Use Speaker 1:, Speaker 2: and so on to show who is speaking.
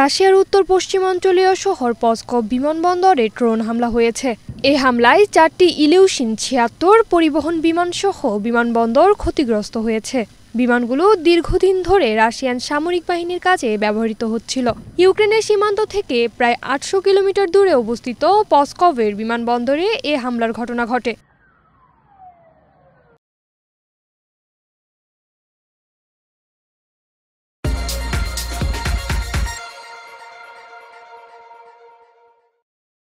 Speaker 1: রাশিয়ার উত্তর পশ্চিমাঞ্চলীয় শহর পস্কো বিমানবন্দরে ড্রোন হামলা হয়েছে এ হামলায় চারটি ইলিউশিন ছিয়াত্তর পরিবহন বিমানসহ বিমানবন্দর ক্ষতিগ্রস্ত হয়েছে বিমানগুলো দীর্ঘদিন ধরে রাশিয়ান সামরিক বাহিনীর কাজে ব্যবহৃত হচ্ছিল ইউক্রেনের সীমান্ত থেকে প্রায় আটশো কিলোমিটার দূরে অবস্থিত পস্কভের বিমানবন্দরে এ হামলার ঘটনা ঘটে